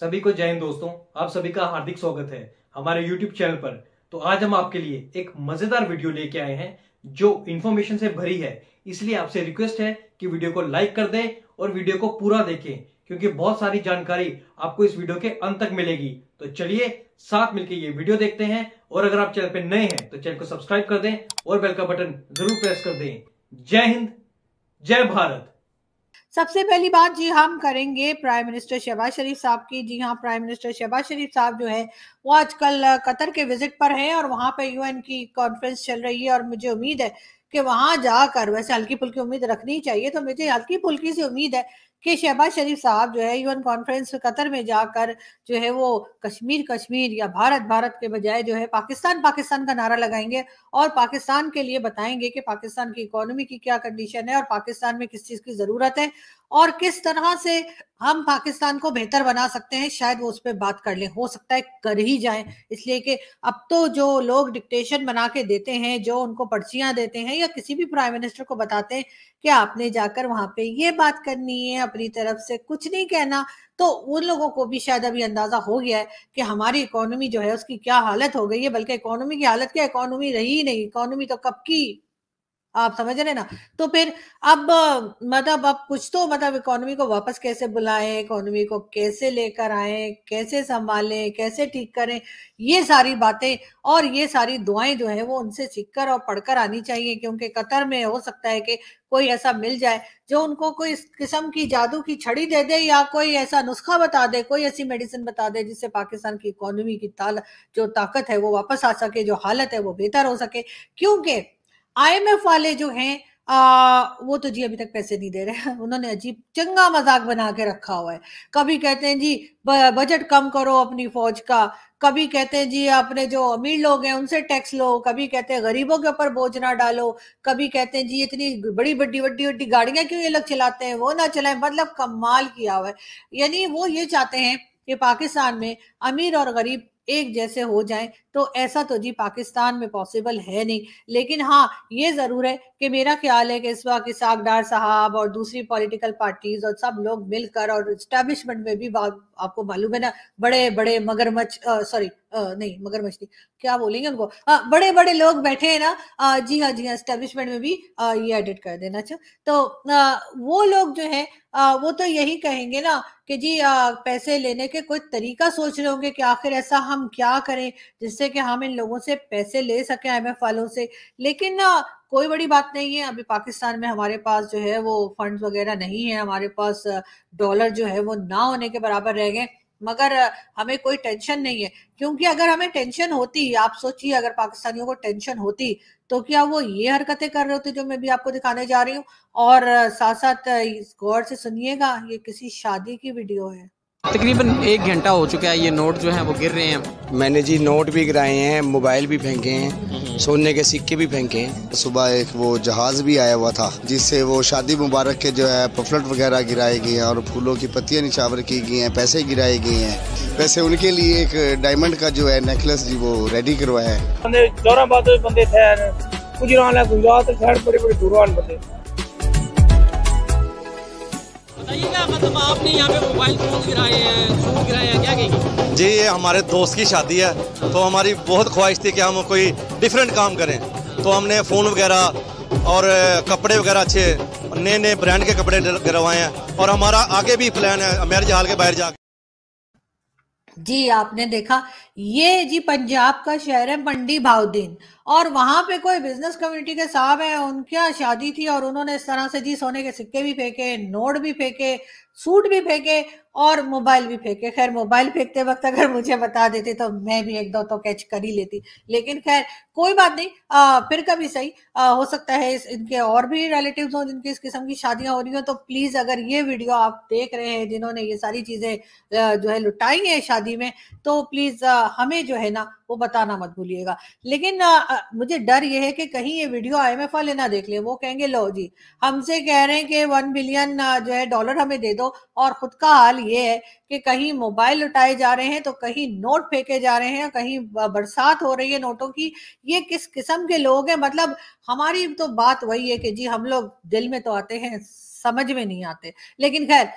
सभी को जय हिंद दोस्तों आप सभी का हार्दिक स्वागत है हमारे यूट्यूब चैनल पर तो आज हम आपके लिए एक मजेदार वीडियो लेके आए हैं जो इन्फॉर्मेशन से भरी है इसलिए आपसे रिक्वेस्ट है कि वीडियो को लाइक कर दें और वीडियो को पूरा देखें क्योंकि बहुत सारी जानकारी आपको इस वीडियो के अंत तक मिलेगी तो चलिए साथ मिलकर ये वीडियो देखते हैं और अगर आप चैनल पर नए हैं तो चैनल को सब्सक्राइब कर दें और बेल का बटन जरूर प्रेस कर दें जय हिंद जय भारत सबसे पहली बात जी हम करेंगे प्राइम मिनिस्टर शहबाज शरीफ साहब की जी हाँ प्राइम मिनिस्टर शहबाज शरीफ साहब जो है वो आजकल कतर के विजिट पर हैं और वहाँ पे यूएन की कॉन्फ्रेंस चल रही है और मुझे उम्मीद है कि वहां जाकर वैसे हल्की फुल्की उम्मीद रखनी चाहिए तो मुझे हल्की फुल्की सी उम्मीद है कि शहबाज शरीफ साहब जो है यूएन कॉन्फ्रेंस कतर में जाकर जो है वो कश्मीर कश्मीर या भारत भारत के बजाय जो है पाकिस्तान पाकिस्तान का नारा लगाएंगे और पाकिस्तान के लिए बताएंगे कि पाकिस्तान की इकोनॉमी की क्या कंडीशन है और पाकिस्तान में किस चीज़ की ज़रूरत है और किस तरह से हम पाकिस्तान को बेहतर बना सकते हैं शायद वो उस पर बात कर लें हो सकता है कर ही जाए इसलिए कि अब तो जो लोग डिक्टेशन बना के देते हैं जो उनको पर्चियां देते हैं या किसी भी प्राइम मिनिस्टर को बताते हैं कि आपने जाकर वहां पे ये बात करनी है अपनी तरफ से कुछ नहीं कहना तो उन लोगों को भी शायद अभी अंदाजा हो गया है कि हमारी इकोनॉमी जो है उसकी क्या हालत हो गई है बल्कि इकोनॉमी की हालत क्या इकोनॉमी रही नहीं इकोनॉमी तो कब की आप समझ रहे ना तो फिर अब मतलब अब कुछ तो मतलब इकोनॉमी को वापस कैसे बुलाएं इकोनॉमी को कैसे लेकर आए कैसे संभालें कैसे ठीक करें ये सारी बातें और ये सारी दुआएं जो है वो उनसे सीखकर और पढ़कर आनी चाहिए क्योंकि कतर में हो सकता है कि कोई ऐसा मिल जाए जो उनको कोई इस किस्म की जादू की छड़ी दे दे या कोई ऐसा नुस्खा बता दे कोई ऐसी मेडिसिन बता दे जिससे पाकिस्तान की इकोनॉमी की ताल जो ताकत है वो वापस आ सके जो हालत है वो बेहतर हो सके क्योंकि आईएमएफ वाले जो हैं आ, वो तो जी अभी तक पैसे नहीं दे रहे हैं उन्होंने अजीब चंगा मजाक बना के रखा हुआ है कभी कहते हैं जी बजट कम करो अपनी फौज का कभी कहते हैं जी अपने जो अमीर लोग हैं उनसे टैक्स लो कभी कहते हैं गरीबों के ऊपर बोझ ना डालो कभी कहते हैं जी इतनी बड़ी बड़ी बड़ी बड़ी गाड़ियां क्यों ये लोग चलाते हैं वो ना चलाएं मतलब कमाल किया हुआ है यानी वो ये चाहते हैं कि पाकिस्तान में अमीर और गरीब एक जैसे हो जाएं तो ऐसा तो जी पाकिस्तान में पॉसिबल है नहीं लेकिन हाँ ये ज़रूर है कि मेरा ख्याल है कि इस वक्त इसाकडार साहब और दूसरी पॉलिटिकल पार्टीज और सब लोग मिलकर और इस्टेब्लिशमेंट में भी आपको मालूम है ना बड़े बड़े मगरमच्छ सॉरी नहीं मगरमच्छ नहीं क्या बोलेंगे उनको आ, बड़े बड़े लोग बैठे हैं ना आ, जी हाँ जी हाँ स्टैब्लिशमेंट में भी आ, ये एडिट कर देना अच्छा तो आ, वो लोग जो है आ, वो तो यही कहेंगे ना कि जी आ, पैसे लेने के कोई तरीका सोच रहे होंगे कि आखिर ऐसा हम क्या करें जिससे जिससे कि हम इन लोगों से पैसे ले सके आईएमएफ वालों से लेकिन कोई बड़ी बात नहीं है अभी पाकिस्तान में हमारे पास जो है वो फंड्स वगैरह नहीं है हमारे पास डॉलर जो है वो ना होने के बराबर रह गए मगर हमें कोई टेंशन नहीं है क्योंकि अगर हमें टेंशन होती आप सोचिए अगर पाकिस्तानियों को टेंशन होती तो क्या वो ये हरकतें कर रहे होते जो मैं भी आपको दिखाने जा रही हूँ और साथ साथ गौर से सुनिएगा ये किसी शादी की वीडियो है तकरीबन एक घंटा हो चुका है ये नोट जो है वो गिर रहे हैं मैंने जी नोट भी गिराए हैं मोबाइल भी फेंके हैं हम्म। सोने के सिक्के भी फेंके हैं सुबह एक वो जहाज भी आया हुआ था जिससे वो शादी मुबारक के जो है पफलट वगैरह गिराए गए हैं और फूलों की पत्तियां निशावर की गई हैं पैसे गिराए गए हैं वैसे उनके लिए एक डायमंड का जो है नेकलेस जी वो रेडी करवाया है बंदे मतलब आपने यहाँ पे मोबाइल फोन गिराए हैं गिराए हैं क्या कहेंगे जी ये हमारे दोस्त की शादी है तो हमारी बहुत ख्वाहिश थी कि हम कोई डिफरेंट काम करें तो हमने फ़ोन वगैरह और कपड़े वगैरह अच्छे नए नए ब्रांड के कपड़े गिरवाए हैं और हमारा आगे भी प्लान है मेरे हाल के बाहर जाकर जी आपने देखा ये जी पंजाब का शहर है मंडी भाउद्दीन और वहां पे कोई बिजनेस कम्युनिटी के साहब है उनकी शादी थी और उन्होंने इस तरह से जी सोने के सिक्के भी फेंके नोट भी फेंके सूट भी फेंके और मोबाइल भी फेंके खैर मोबाइल फेंकते वक्त अगर मुझे बता देते तो मैं भी एक दो तो कैच कर ही लेती लेकिन खैर कोई बात नहीं आ, फिर कभी सही आ, हो सकता है इस, इनके और भी रिलेटिव हों जिनकी इस किस्म की शादियां हो रही हो तो प्लीज अगर ये वीडियो आप देख रहे हैं जिन्होंने ये सारी चीजें जो है लुटाई है शादी में तो प्लीज हमें जो है ना वो बताना मत भूलिएगा लेकिन आ, मुझे डर यह है कि कहीं ये वीडियो आई एम वाले ना देख ले वो कहेंगे लो जी हमसे कह रहे हैं कि वन बिलियन जो है डॉलर हमें दे दो और खुद का हाल ये है कि कहीं मोबाइल उठाए जा रहे हैं तो कहीं नोट फेंके जा रहे हैं कहीं बरसात हो रही है नोटों की ये किस किस्म के लोग हैं मतलब हमारी तो बात वही है कि जी हम लोग दिल में तो आते हैं समझ में नहीं आते लेकिन खैर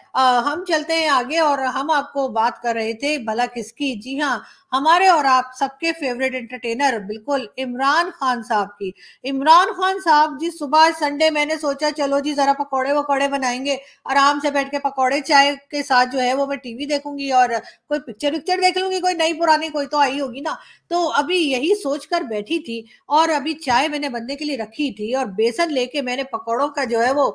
हम चलते हैं आगे और हम आपको बात कर रहे थे भला किसकी जी हाँ हमारे और आप सबके फेवरेट एंटरटेनर बिल्कुल इमरान खान साहब की इमरान खान साहब जी सुबह संडे मैंने सोचा चलो जी जरा पकौड़े वकौड़े बनाएंगे आराम से बैठ के पकौड़े चाय के साथ जो है वो मैं टीवी देखूंगी और कोई पिक्चर विक्चर देख लूंगी कोई नई पुरानी कोई तो आई होगी ना तो अभी यही सोच कर बैठी थी और अभी चाय मैंने बनने के लिए रखी थी और बेसन लेके मैंने पकौड़ों का जो है वो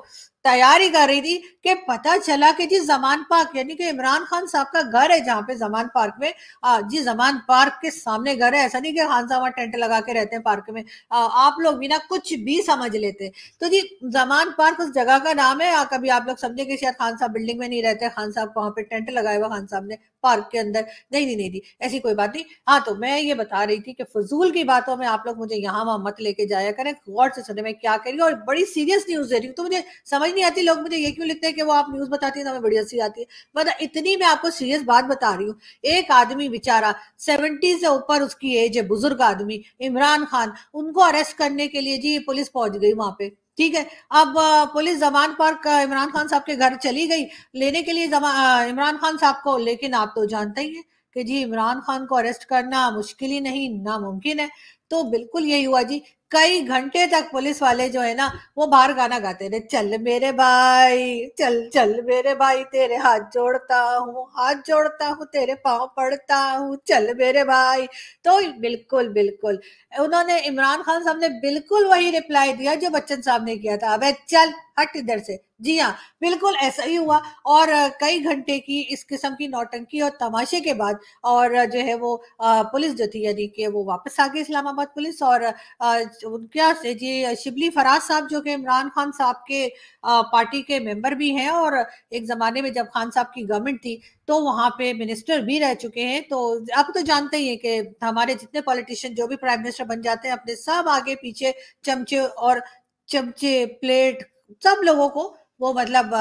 तैयारी कर रही थी कि पता चला कि जी जमान पार्क यानी कि इमरान खान साहब का घर है जहाँ पे जमान पार्क में आ, जी जमान पार्क के सामने घर है ऐसा नहीं कि खान साहब टेंट लगा के रहते हैं पार्क में आ, आप लोग बिना कुछ भी समझ लेते तो जी जमान पार्क उस जगह का नाम है आ, कभी आप लोग समझे कि शायद खान साहब बिल्डिंग में नहीं रहते खान साहब वहाँ पे टेंट लगाए हुआ खान साहब ने पार्क के अंदर नहीं नहीं नहीं दी ऐसी कोई बात नहीं हाँ तो मैं ये बता रही थी कि फजूल की बातों में आप लोग मुझे यहाँ वहां मत लेके जाया करें गौर से सुने मैं क्या करी और बड़ी सीरियस न्यूज दे रही हूँ तो मुझे समझ नहीं आती लोग मुझे ये क्यों लिखते हैं कि वो आप न्यूज बताती है तो हमें बड़ी हंसी आती है मतलब इतनी मैं आपको सीरियस बात बता रही हूँ एक आदमी बेचारा सेवेंटी से ऊपर उसकी एज है बुजुर्ग आदमी इमरान खान उनको अरेस्ट करने के लिए जी पुलिस पहुंच गई वहां पे ठीक है अब पुलिस जबान पर इमरान खान साहब के घर चली गई लेने के लिए इमरान खान साहब को लेकिन आप तो जानते ही हैं कि जी इमरान खान को अरेस्ट करना मुश्किल ही नहीं नामुमकिन है तो बिल्कुल यही हुआ जी कई घंटे तक पुलिस वाले जो है ना वो बाहर गाना गाते रहे चल मेरे भाई चल चल मेरे भाई तेरे हाथ जोड़ता हूँ हाथ जोड़ता हूँ तेरे पाँव पड़ता हूँ चल मेरे भाई तो बिल्कुल बिल्कुल उन्होंने इमरान खान साहब ने बिल्कुल वही रिप्लाई दिया जो बच्चन साहब ने किया था अब चल हट इधर से जी हाँ बिल्कुल ऐसा ही हुआ और कई घंटे की इस किस्म की नौटंकी और तमाशे के बाद और जो है वो पुलिस जो थी यानी कि वो वापस आ गई इस्लामाबाद पुलिस और तो उनका जी शिबली फराज साहब जो कि इमरान खान साहब के पार्टी के मेंबर भी हैं और एक ज़माने में जब खान साहब की गवर्नमेंट थी तो वहां पे मिनिस्टर भी रह चुके हैं तो आप तो जानते ही हैं कि हमारे जितने पॉलिटिशियन जो भी प्राइम मिनिस्टर बन जाते हैं अपने सब आगे पीछे चमचे और चमचे प्लेट सब लोगों को वो मतलब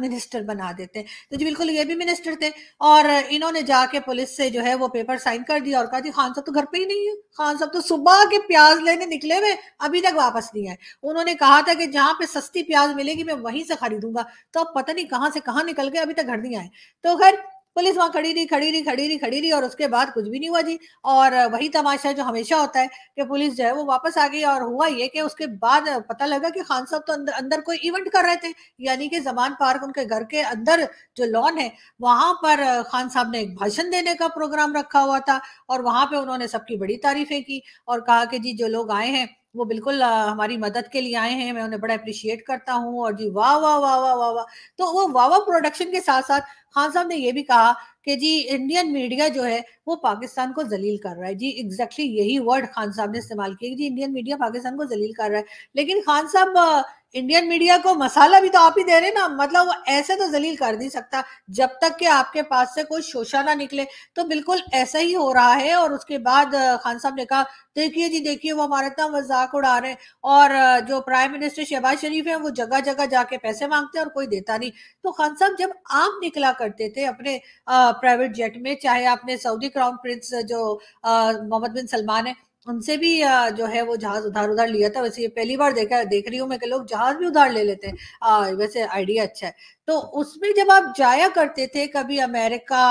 मिनिस्टर बना देते हैं तो जी बिल्कुल ये भी मिनिस्टर थे और इन्होंने जाके पुलिस से जो है वो पेपर साइन कर दिया और कहा जी खान साहब तो घर पे ही नहीं है खान साहब तो सुबह के प्याज लेने निकले हुए अभी तक वापस नहीं आए उन्होंने कहा था कि जहाँ पे सस्ती प्याज मिलेगी मैं वहीं से खरीदूंगा तो अब पता नहीं कहाँ से कहाँ निकल गए अभी तक घर नहीं आए तो खैर पुलिस वहां खड़ी रही खड़ी रही खड़ी रही खड़ी रही और उसके बाद कुछ भी नहीं हुआ जी और वही तमाशा जो हमेशा होता है कि पुलिस जो है वो वापस आ गई और हुआ ये कि उसके बाद पता लगा कि खान साहब तो अंदर अंदर कोई इवेंट कर रहे थे यानी कि जमान पार्क उनके घर के अंदर जो लॉन है वहां पर खान साहब ने एक भाषण देने का प्रोग्राम रखा हुआ था और वहां पर उन्होंने सबकी बड़ी तारीफें की और कहा कि जी जो लोग आए हैं वो बिल्कुल हमारी मदद के लिए आए हैं मैं उन्हें बड़ा अप्रिशिएट करता हूँ और जी वाह वाह वाह वाह वाह वाह तो वो वाह वाह प्रोडक्शन के साथ साथ खान साहब ने ये भी कहा कि जी इंडियन मीडिया जो है वो पाकिस्तान को जलील कर रहा है जी एग्जैक्टली exactly यही वर्ड खान साहब ने इस्तेमाल किया कि जी इंडियन मीडिया पाकिस्तान को जलील कर रहा है लेकिन खान साहब इंडियन मीडिया को मसाला भी तो आप ही दे रहे ना मतलब वो ऐसे तो जलील कर नहीं सकता जब तक कि आपके पास से कोई शोशा ना निकले तो बिल्कुल ऐसा ही हो रहा है और उसके बाद खान साहब ने कहा देखिए जी देखिए वो हमारा इतना मजाक उड़ा रहे हैं और जो प्राइम मिनिस्टर शहबाज शरीफ है वो जगह जगह जाके पैसे मांगते हैं और कोई देता नहीं तो खान साहब जब आम निकला करते थे अपने प्राइवेट जेट में चाहे आपने सऊदी क्राउन प्रिंस जो मोहम्मद बिन सलमान है उनसे भी जो है वो जहाज उधार उधार लिया था वैसे ये पहली बार देखा देख रही हूँ मैं कि लोग जहाज भी उधार ले लेते हैं आ, वैसे आइडिया अच्छा है तो उसमें जब आप जाया करते थे कभी अमेरिका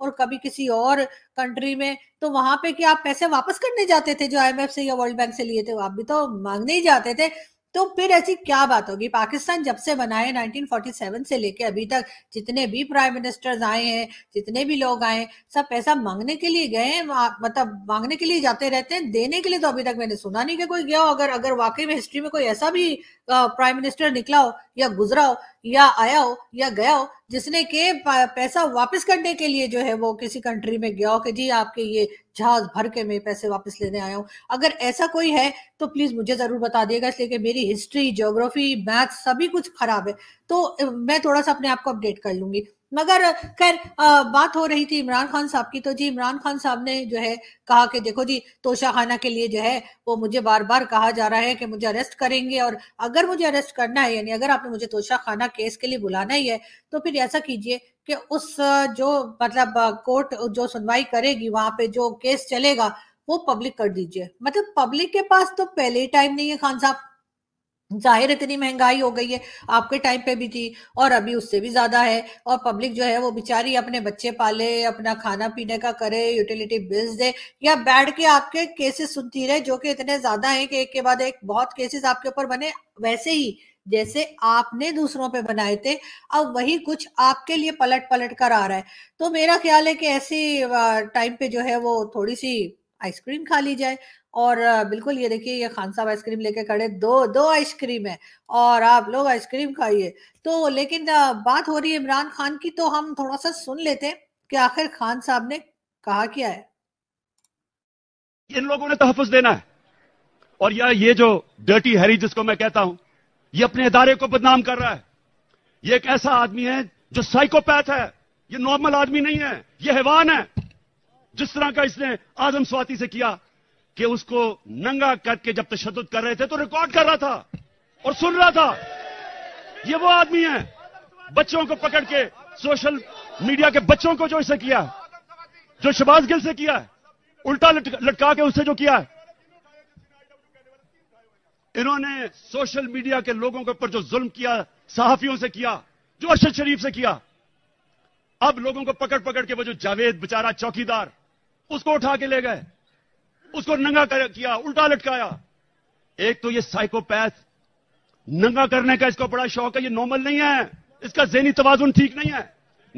और कभी किसी और कंट्री में तो वहां पे कि आप पैसे वापस करने जाते थे जो आईएमएफ से या वर्ल्ड बैंक से लिए थे आप भी तो मांगने ही जाते थे तो फिर ऐसी क्या बात होगी पाकिस्तान जब से बनाए 1947 से लेके अभी तक जितने भी प्राइम मिनिस्टर्स आए हैं जितने भी लोग आए सब पैसा मांगने के लिए गए मतलब मांगने के लिए जाते रहते हैं देने के लिए तो अभी तक मैंने सुना नहीं कि कोई गया अगर अगर वाकई में हिस्ट्री में कोई ऐसा भी प्राइम मिनिस्टर निकला हो या गुजरा हो या आया हो या गया हो जिसने के पैसा वापस करने के लिए जो है वो किसी कंट्री में गया हो कि जी आपके ये जहाज भर के मैं पैसे वापस लेने आया हूँ अगर ऐसा कोई है तो प्लीज मुझे जरूर बता दिएगा इसलिए कि मेरी हिस्ट्री ज्योग्राफी मैथ सभी कुछ खराब है तो मैं थोड़ा सा अपने आप को अपडेट कर लूंगी मगर खैर बात हो रही थी इमरान खान साहब की तो जी इमरान खान साहब ने जो है कहा कि देखो जी तोशा खाना के लिए जो है वो मुझे बार बार कहा जा रहा है कि मुझे अरेस्ट करेंगे और अगर मुझे अरेस्ट करना है यानी अगर आपने मुझे तोशा खाना केस के लिए बुलाना ही है तो फिर ऐसा कीजिए कि उस जो मतलब कोर्ट जो सुनवाई करेगी वहां पे जो केस चलेगा वो पब्लिक कर दीजिए मतलब पब्लिक के पास तो पहले ही टाइम नहीं है खान साहब जाहिर इतनी महंगाई हो गई है आपके टाइम पे भी थी और अभी उससे भी ज्यादा है और पब्लिक जो है वो बेचारी अपने बच्चे पाले अपना खाना पीने का करे यूटिलिटी बिल्स दे या बैठ के आपके केसेस सुनती रहे जो कि इतने ज्यादा है कि एक के बाद एक बहुत केसेस आपके ऊपर बने वैसे ही जैसे आपने दूसरों पे बनाए थे अब वही कुछ आपके लिए पलट पलट कर आ रहा है तो मेरा ख्याल है कि ऐसी टाइम पे जो है वो थोड़ी सी आइसक्रीम खा ली जाए और बिल्कुल ये देखिए ये खान साहब आइसक्रीम लेके खड़े दो दो आइसक्रीम है और आप लोग आइसक्रीम खाइए तो लेकिन बात हो रही है इमरान खान की तो हम थोड़ा सा सुन लेते हैं कि आखिर खान साहब ने कहा क्या है इन लोगों ने तहफ़ तो देना है और यह ये जो डर्टी हैरी जिसको मैं कहता हूं ये अपने इदारे को बदनाम कर रहा है ये एक ऐसा आदमी है जो साइकोपैथ है ये नॉर्मल आदमी नहीं है ये हैवान है जिस तरह का इसने आजम स्वाति से किया कि उसको नंगा करके जब तशद कर रहे थे तो रिकॉर्ड कर रहा था और सुन रहा था ये वो आदमी है बच्चों को पकड़ के सोशल मीडिया के बच्चों को जो इसे किया है जो शबाज गिल से किया है उल्टा लटका के उससे जो किया है इन्होंने सोशल मीडिया के लोगों के ऊपर जो जुल्म किया सहाफियों से किया जो अरशद शरीफ से किया अब लोगों को पकड़ पकड़ के वो जो जावेद बेचारा चौकीदार उसको उठा के ले गए उसको नंगा कर, किया उल्टा लटकाया एक तो ये साइकोपैथ नंगा करने का इसको बड़ा शौक है ये नॉर्मल नहीं है इसका जहनी तोजुन ठीक नहीं है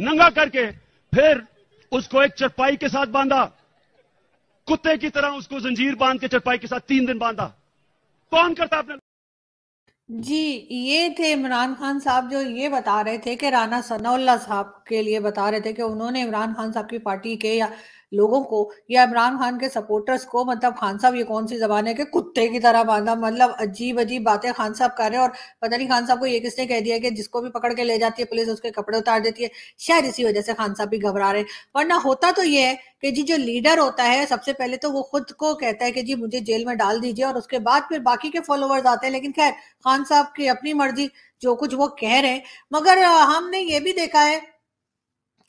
नंगा करके फिर उसको एक चरपाई के साथ बांधा कुत्ते की तरह उसको जंजीर बांध के चरपाई के साथ तीन दिन बांधा कौन करता अपने जी ये थे इमरान खान साहब जो ये बता रहे थे कि राणा सनाउल्ला साहब के लिए बता रहे थे कि उन्होंने इमरान खान साहब की पार्टी के या लोगों को या इमरान खान के सपोर्टर्स को मतलब खान साहब ये कौन सी जबान है कि कुत्ते की तरह बांधा मतलब अजीब अजीब बातें खान साहब कर रहे हैं और पता नहीं खान साहब को ये किसने कह दिया कि जिसको भी पकड़ के ले जाती है पुलिस उसके कपड़े उतार देती है शायद इसी वजह से खान साहब भी घबरा रहे हैं वरना होता तो ये है कि जी जो लीडर होता है सबसे पहले तो वो खुद को कहता है कि जी मुझे जेल में डाल दीजिए और उसके बाद फिर बाकी के फॉलोअर्स आते हैं लेकिन खैर खान साहब की अपनी मर्जी जो कुछ वो कह रहे हैं मगर हमने ये भी देखा है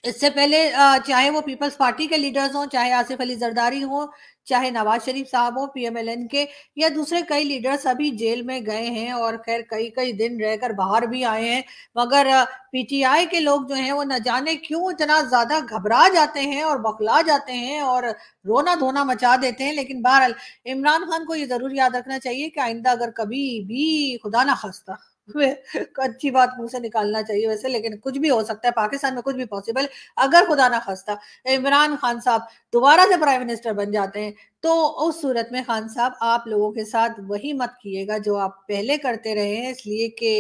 इससे पहले चाहे वो पीपल्स पार्टी के लीडर्स हों चाहे आसिफ अली जरदारी हों चाहे नवाज शरीफ साहब हो पीएमएलएन के या दूसरे कई लीडर सभी जेल में गए हैं और खैर कई कई दिन रहकर बाहर भी आए हैं मगर पीटीआई के लोग जो हैं वो न जाने क्यों इतना ज्यादा घबरा जाते हैं और बखला जाते हैं और रोना धोना मचा देते हैं लेकिन बहरहाल इमरान खान को ये जरूर याद रखना चाहिए कि आइंदा अगर कभी भी खुदा ना खास्ता अच्छी बात मुंह से निकालना चाहिए वैसे लेकिन कुछ भी हो सकता है पाकिस्तान में कुछ भी पॉसिबल अगर खुदा ना खास्ता इमरान खान साहब दोबारा से प्राइम मिनिस्टर बन जाते हैं तो उस सूरत में खान साहब आप लोगों के साथ वही मत किएगा जो आप पहले करते रहे हैं इसलिए कि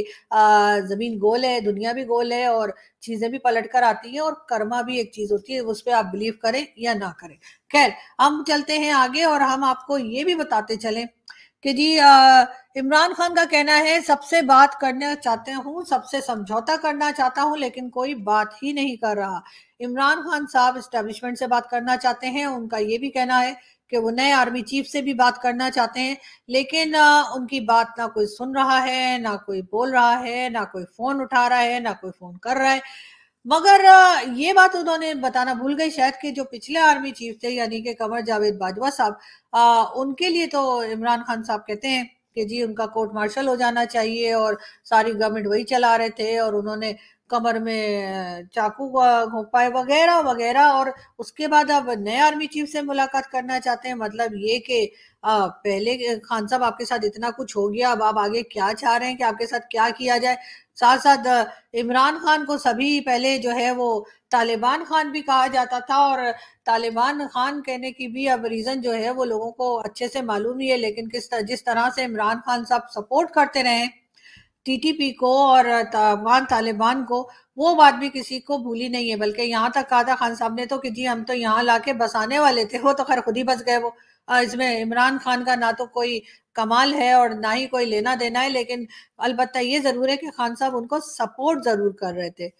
ज़मीन गोल है दुनिया भी गोल है और चीज़ें भी पलट कर आती हैं और कर्मा भी एक चीज़ होती है उस पर आप बिलीव करें या ना करें खैर हम चलते हैं आगे और हम आपको ये भी बताते चलें कि जी इमरान खान का कहना है सबसे बात करना चाहते हूँ सबसे समझौता करना चाहता हूँ लेकिन कोई बात ही नहीं कर रहा इमरान खान साहब इस्टेब्लिशमेंट से बात करना चाहते हैं उनका ये भी कहना है कि वो नए आर्मी चीफ से भी बात करना चाहते हैं लेकिन उनकी बात ना कोई सुन रहा है ना कोई बोल रहा है ना कोई फोन उठा रहा है ना कोई फोन कर रहा है मगर ये बात उन्होंने बताना भूल गई शायद कि जो पिछले आर्मी चीफ थे यानी कि कंवर जावेद बाजवा साहब उनके लिए तो इमरान खान साहब कहते हैं कि जी उनका कोर्ट मार्शल हो जाना चाहिए और सारी गवर्नमेंट वही चला रहे थे और उन्होंने कमर में चाकू घोपाए वगैरह वगैरह और उसके बाद अब नए आर्मी चीफ से मुलाकात करना चाहते हैं मतलब ये कि पहले खान साहब आपके साथ इतना कुछ हो गया अब आप आगे क्या चाह रहे हैं कि आपके साथ क्या किया जाए साथ साथ इमरान खान को सभी पहले जो है वो तालिबान खान भी कहा जाता था और तालिबान खान कहने की भी अब रीज़न जो है वो लोगों को अच्छे से मालूम ही है लेकिन किस तर, जिस तरह से इमरान खान साहब सपोर्ट करते रहे टीटीपी को और तालिबान तालिबान को वो बात भी किसी को भूली नहीं है बल्कि यहाँ तक कहा था खान साहब ने तो कि जी हम तो यहाँ लाके बसाने वाले थे वो तो खैर खुद ही बस गए वो इसमें इमरान खान का ना तो कोई कमाल है और ना ही कोई लेना देना है लेकिन अलबत् ये जरूर है कि खान साहब उनको सपोर्ट जरूर कर रहे थे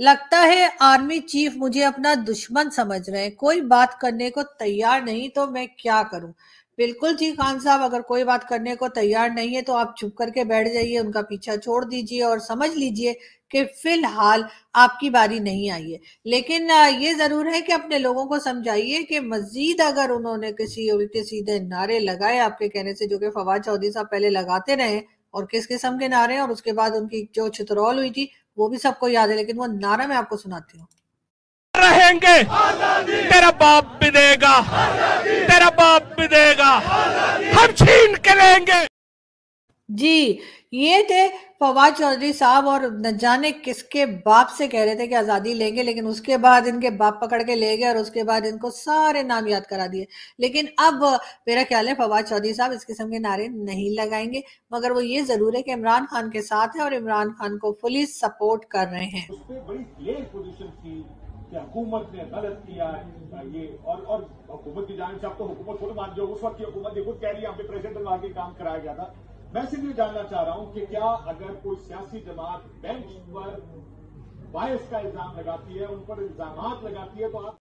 लगता है आर्मी चीफ मुझे अपना दुश्मन समझ रहे हैं कोई बात करने को तैयार नहीं तो मैं क्या करूं बिल्कुल जी खान साहब अगर कोई बात करने को तैयार नहीं है तो आप चुप करके बैठ जाइए उनका पीछा छोड़ दीजिए और समझ लीजिए कि फिलहाल आपकी बारी नहीं आई है लेकिन ये ज़रूर है कि अपने लोगों को समझाइए कि मज़ीद अगर उन्होंने किसी उल्टे सीधे नारे लगाए आपके कहने से जो कि फवाद चौधरी साहब पहले लगाते रहे और किस किस्म के नारे और उसके बाद उनकी जो छतरौल हुई थी वो भी सबको याद है लेकिन वो नारा मैं आपको सुनाती हूँ रहेंगे तेरा बाप भी देगा तेरा बाप भी देगा हम छीन के लेंगे जी ये थे फवाद चौधरी साहब और न जाने किसके बाप से कह रहे थे कि आज़ादी लेंगे लेकिन उसके बाद इनके बाप पकड़ के ले गए और उसके बाद इनको सारे नाम याद करा दिए लेकिन अब मेरा ख्याल है फवाद चौधरी साहब इस किस्म के नारे नहीं लगाएंगे मगर वो ये ज़रूर है कि इमरान खान के साथ है और इमरान खान को फुली सपोर्ट कर रहे हैं हुकूमत ने गलत किया ये और और हुकूमत की जान से तो हुकूमत मान उस वक्त की हुकूमत प्रेसिडेंट के काम कराया गया था मैं सिर्फ ये जानना चाह रहा हूं कि क्या अगर कोई सियासी जमात बेंच पर बायस का इल्जाम लगाती है उन पर इल्जाम लगाती है तो आप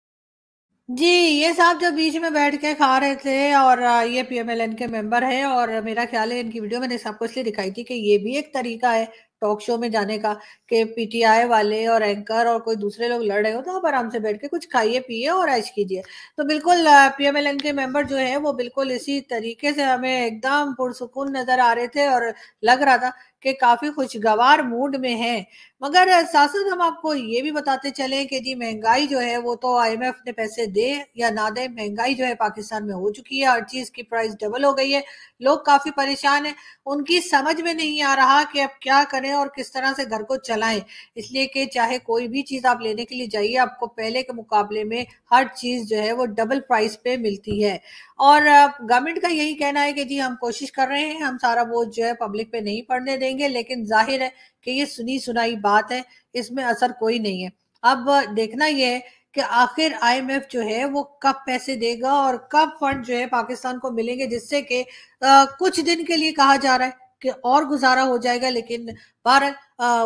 जी ये साहब जो बीच में बैठ के खा रहे थे और ये पीएमएलएन के मेंबर हैं और मेरा ख्याल है इनकी वीडियो मैंने सबको इसलिए दिखाई थी कि ये भी एक तरीका है टॉक शो में जाने का कि पीटीआई वाले और एंकर और कोई दूसरे लोग लड़ रहे हो तो आप आराम से बैठ के कुछ खाइए पिए और ऐश कीजिए तो बिल्कुल पीएमएलएन के मेंबर जो है वो बिल्कुल इसी तरीके से हमें एकदम पुरसकून नजर आ रहे थे और लग रहा था कि काफी खुशगवार मूड में हैं मगर साथ हम आपको ये भी बताते चले कि जी महंगाई जो है वो तो आईएमएफ ने पैसे दे या ना दे महंगाई जो है पाकिस्तान में हो चुकी है हर चीज़ की प्राइस डबल हो गई है लोग काफ़ी परेशान हैं उनकी समझ में नहीं आ रहा कि अब क्या करें और किस तरह से घर को चलाएं इसलिए कि चाहे कोई भी चीज़ आप लेने के लिए जाइए आपको पहले के मुकाबले में हर चीज़ जो है वो डबल प्राइस पे मिलती है और गवर्नमेंट का यही कहना है कि जी हम कोशिश कर रहे हैं हम सारा बोझ जो है पब्लिक पे नहीं पड़ने देंगे लेकिन जाहिर है कि ये सुनी सुनाई बात है इसमें असर कोई नहीं है अब देखना यह है कि आखिर आईएमएफ जो है वो कब पैसे देगा और कब फंड जो है पाकिस्तान को मिलेंगे जिससे कि कुछ दिन के लिए कहा जा रहा है कि और गुजारा हो जाएगा लेकिन बहरहाल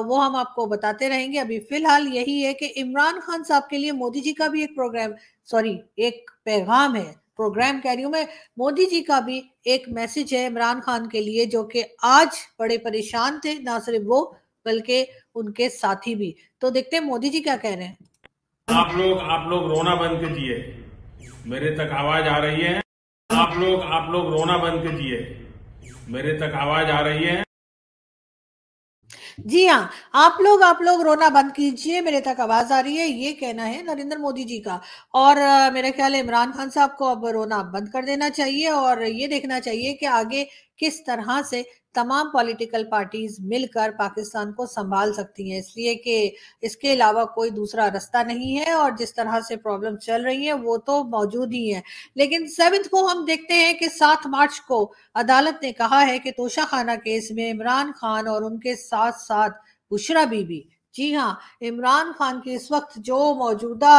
वो हम आपको बताते रहेंगे अभी फिलहाल यही है कि इमरान खान साहब के लिए मोदी जी का भी एक प्रोग्राम सॉरी एक पैगाम है प्रोग्राम कह रही हूँ मैं मोदी जी का भी एक मैसेज है इमरान खान के लिए जो कि आज बड़े परेशान थे ना सिर्फ वो बल्कि उनके साथी भी तो देखते हैं मोदी जी क्या कह रहे हैं आप लोग आप लोग रोना बंद कीजिए मेरे तक आवाज आ रही है आप लोग आप लोग रोना बंद कीजिए मेरे तक आवाज आ रही है जी हाँ आप लोग आप लोग रोना बंद कीजिए मेरे तक आवाज आ रही है ये कहना है नरेंद्र मोदी जी का और मेरा ख्याल है इमरान खान साहब को अब रोना बंद कर देना चाहिए और ये देखना चाहिए कि आगे किस तरह से तमाम पॉलिटिकल पार्टीज मिलकर पाकिस्तान को संभाल सकती हैं इसलिए कि इसके अलावा कोई दूसरा रास्ता नहीं है और जिस तरह से प्रॉब्लम चल रही है वो तो मौजूद ही है लेकिन सेवन्थ को हम देखते हैं कि सात मार्च को अदालत ने कहा है कि तोशाखाना केस में इमरान खान और उनके साथ साथ बुशरा बीबी जी हाँ इमरान खान की इस वक्त जो मौजूदा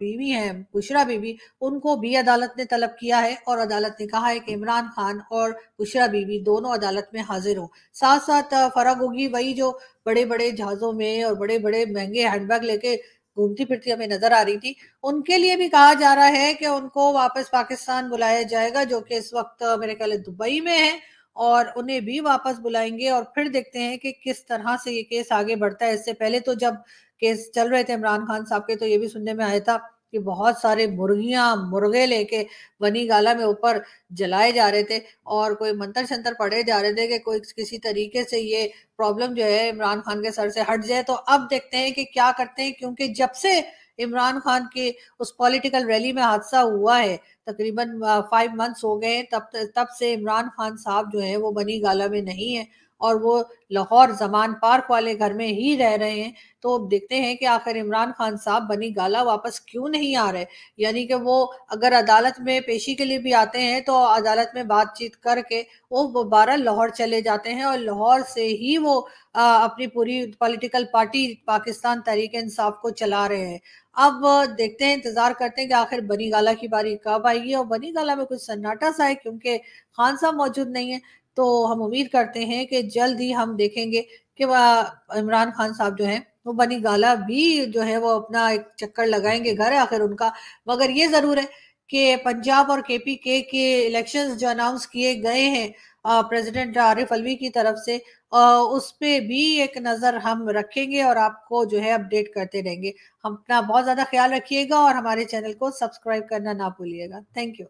बीवी है बुशरा बीवी उनको भी अदालत ने तलब किया है और अदालत ने कहा है कि इमरान खान और बुशरा बीवी दोनों अदालत में हाजिर हो साथ साथ फर्क होगी वही जो बड़े बड़े जहाज़ों में और बड़े बड़े महंगे हैंडबैग लेके घूमती फिरती हमें नजर आ रही थी उनके लिए भी कहा जा रहा है कि उनको वापस पाकिस्तान बुलाया जाएगा जो कि इस वक्त मेरे ख्याल दुबई में है और उन्हें भी वापस बुलाएंगे और फिर देखते हैं कि किस तरह से ये केस आगे बढ़ता है इससे पहले तो जब केस चल रहे थे इमरान खान साहब के तो ये भी सुनने में आया था कि बहुत सारे मुर्गियां मुर्गे लेके वनी गाला में ऊपर जलाए जा रहे थे और कोई मंत्र शंतर पढ़े जा रहे थे कि कोई किसी तरीके से ये प्रॉब्लम जो है इमरान खान के सर से हट जाए तो अब देखते हैं कि क्या करते हैं क्योंकि जब से इमरान खान के उस पॉलिटिकल रैली में हादसा हुआ है तकरीबन फाइव मंथ्स हो गए तब तब से इमरान खान साहब जो है वो बनी गाला में नहीं है और वो लाहौर जमान पार्क वाले घर में ही रह रहे हैं तो अब देखते हैं कि आखिर इमरान खान साहब बनी गाला वापस क्यों नहीं आ रहे यानी कि वो अगर अदालत में पेशी के लिए भी आते हैं तो अदालत में बातचीत करके वो दोबारा लाहौर चले जाते हैं और लाहौर से ही वो आ, अपनी पूरी पॉलिटिकल पार्टी पाकिस्तान तहरीक इंसाफ को चला रहे हैं अब देखते हैं इंतजार करते हैं कि आखिर बनी गाला की बारी कब आएगी और बनी गाला में कुछ सन्नाटा सा है क्योंकि खान साहब मौजूद नहीं है तो हम उम्मीद करते हैं कि जल्द ही हम देखेंगे कि वह इमरान खान साहब जो है वो बनी गाला भी जो है वो अपना एक चक्कर लगाएंगे घर आखिर उनका मगर ये जरूर है कि पंजाब और केपी के के इलेक्शन जो अनाउंस किए गए हैं प्रेसिडेंट आरिफ अलवी की तरफ से उस पर भी एक नज़र हम रखेंगे और आपको जो है अपडेट करते रहेंगे हम अपना बहुत ज़्यादा ख्याल रखिएगा और हमारे चैनल को सब्सक्राइब करना ना भूलिएगा थैंक यू